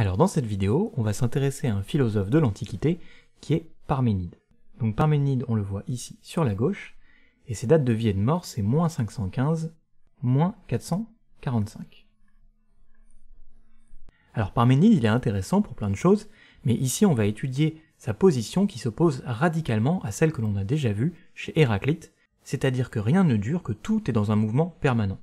Alors dans cette vidéo, on va s'intéresser à un philosophe de l'Antiquité qui est Parménide. Donc Parménide, on le voit ici sur la gauche, et ses dates de vie et de mort, c'est moins 515, moins 445. Alors Parménide, il est intéressant pour plein de choses, mais ici on va étudier sa position qui s'oppose radicalement à celle que l'on a déjà vue chez Héraclite, c'est-à-dire que rien ne dure, que tout est dans un mouvement permanent.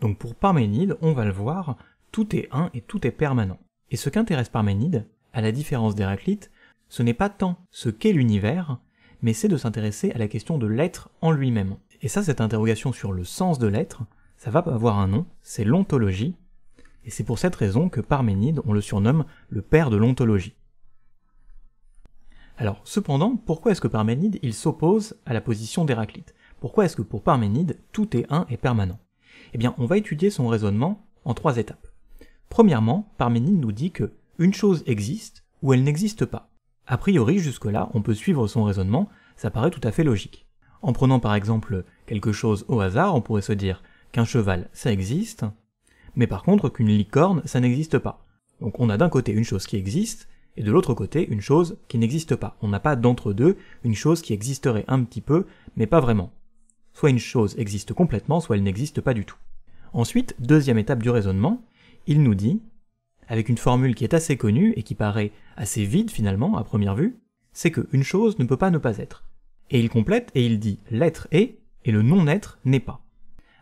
Donc pour Parménide, on va le voir, tout est un et tout est permanent. Et ce qu'intéresse Parménide, à la différence d'Héraclite, ce n'est pas tant ce qu'est l'univers, mais c'est de s'intéresser à la question de l'être en lui-même. Et ça, cette interrogation sur le sens de l'être, ça va avoir un nom, c'est l'ontologie, et c'est pour cette raison que Parménide, on le surnomme le père de l'ontologie. Alors, cependant, pourquoi est-ce que Parménide, il s'oppose à la position d'Héraclite Pourquoi est-ce que pour Parménide, tout est un et permanent Eh bien, on va étudier son raisonnement en trois étapes. Premièrement, Parménide nous dit que une chose existe ou elle n'existe pas. A priori, jusque-là, on peut suivre son raisonnement, ça paraît tout à fait logique. En prenant par exemple quelque chose au hasard, on pourrait se dire qu'un cheval, ça existe, mais par contre qu'une licorne, ça n'existe pas. Donc on a d'un côté une chose qui existe, et de l'autre côté une chose qui n'existe pas. On n'a pas d'entre-deux, une chose qui existerait un petit peu, mais pas vraiment. Soit une chose existe complètement, soit elle n'existe pas du tout. Ensuite, deuxième étape du raisonnement, il nous dit, avec une formule qui est assez connue et qui paraît assez vide finalement à première vue, c'est que une chose ne peut pas ne pas être. Et il complète et il dit l'être est et le non-être n'est pas.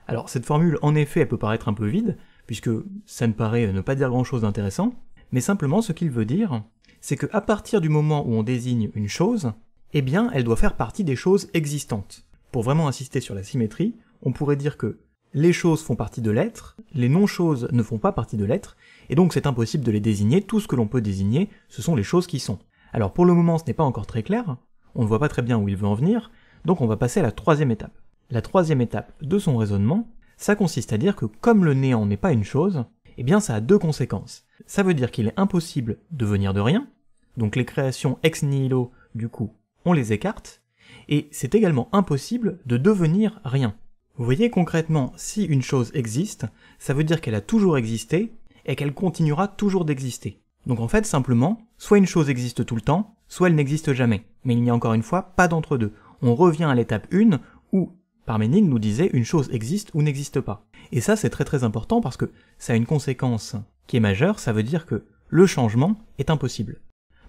Alors cette formule en effet elle peut paraître un peu vide, puisque ça ne paraît ne pas dire grand chose d'intéressant, mais simplement ce qu'il veut dire, c'est que à partir du moment où on désigne une chose, eh bien elle doit faire partie des choses existantes. Pour vraiment insister sur la symétrie, on pourrait dire que les choses font partie de l'être, les non-choses ne font pas partie de l'être, et donc c'est impossible de les désigner, tout ce que l'on peut désigner, ce sont les choses qui sont. Alors pour le moment ce n'est pas encore très clair, on ne voit pas très bien où il veut en venir, donc on va passer à la troisième étape. La troisième étape de son raisonnement, ça consiste à dire que comme le néant n'est pas une chose, eh bien ça a deux conséquences. Ça veut dire qu'il est impossible de venir de rien, donc les créations ex nihilo, du coup, on les écarte, et c'est également impossible de devenir rien. Vous voyez concrètement, si une chose existe, ça veut dire qu'elle a toujours existé et qu'elle continuera toujours d'exister. Donc en fait, simplement, soit une chose existe tout le temps, soit elle n'existe jamais. Mais il n'y a encore une fois pas d'entre-deux. On revient à l'étape 1 où Parménide nous disait une chose existe ou n'existe pas. Et ça, c'est très très important parce que ça a une conséquence qui est majeure, ça veut dire que le changement est impossible.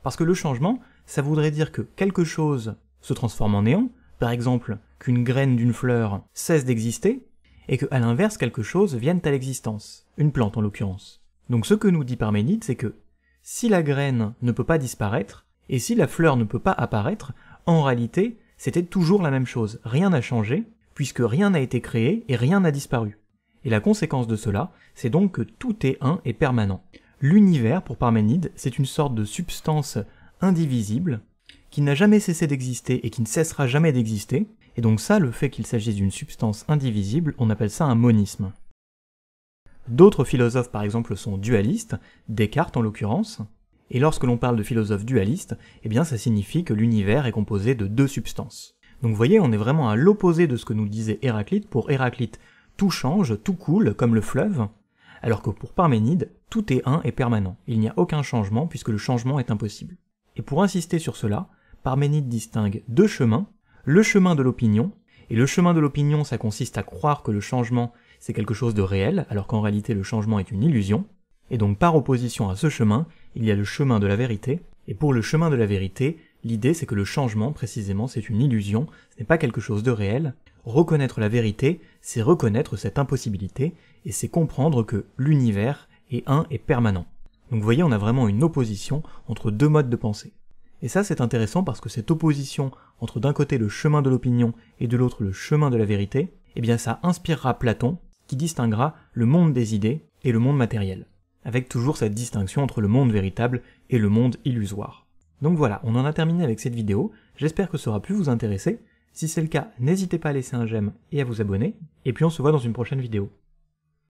Parce que le changement, ça voudrait dire que quelque chose se transforme en néant, par exemple, qu'une graine d'une fleur cesse d'exister, et que, à l'inverse, quelque chose vienne à l'existence, une plante en l'occurrence. Donc ce que nous dit Parménide, c'est que si la graine ne peut pas disparaître, et si la fleur ne peut pas apparaître, en réalité, c'était toujours la même chose, rien n'a changé, puisque rien n'a été créé et rien n'a disparu. Et la conséquence de cela, c'est donc que tout est un et permanent. L'univers, pour Parménide, c'est une sorte de substance indivisible qui n'a jamais cessé d'exister et qui ne cessera jamais d'exister, et donc ça, le fait qu'il s'agisse d'une substance indivisible, on appelle ça un monisme. D'autres philosophes, par exemple, sont dualistes, Descartes en l'occurrence, et lorsque l'on parle de philosophes dualistes, eh bien ça signifie que l'univers est composé de deux substances. Donc vous voyez, on est vraiment à l'opposé de ce que nous disait Héraclite. Pour Héraclite, tout change, tout coule, comme le fleuve, alors que pour Parménide, tout est un et permanent. Il n'y a aucun changement puisque le changement est impossible. Et pour insister sur cela, Parménide distingue deux chemins, le chemin de l'opinion, et le chemin de l'opinion, ça consiste à croire que le changement, c'est quelque chose de réel, alors qu'en réalité le changement est une illusion, et donc par opposition à ce chemin, il y a le chemin de la vérité, et pour le chemin de la vérité, l'idée c'est que le changement, précisément, c'est une illusion, ce n'est pas quelque chose de réel, reconnaître la vérité, c'est reconnaître cette impossibilité, et c'est comprendre que l'univers est un et permanent. Donc vous voyez, on a vraiment une opposition entre deux modes de pensée. Et ça c'est intéressant parce que cette opposition entre d'un côté le chemin de l'opinion et de l'autre le chemin de la vérité, eh bien ça inspirera Platon, qui distinguera le monde des idées et le monde matériel, avec toujours cette distinction entre le monde véritable et le monde illusoire. Donc voilà, on en a terminé avec cette vidéo, j'espère que ça aura pu vous intéresser, si c'est le cas, n'hésitez pas à laisser un j'aime et à vous abonner, et puis on se voit dans une prochaine vidéo.